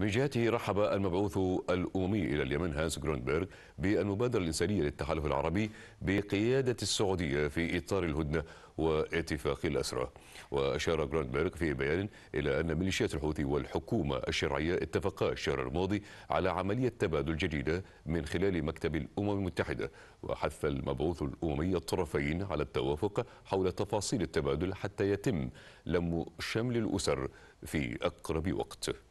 من جهته رحب المبعوث الأممي إلى اليمن هانس جرونبرغ بالمبادرة الإنسانية للتحالف العربي بقيادة السعودية في إطار الهدنة واتفاق الأسرة وأشار جرونبرغ في بيان إلى أن ميليشيات الحوثي والحكومة الشرعية اتفقا الشهر الماضي على عملية تبادل جديدة من خلال مكتب الأمم المتحدة وحث المبعوث الأممي الطرفين على التوافق حول تفاصيل التبادل حتى يتم لم شمل الأسر في أقرب وقت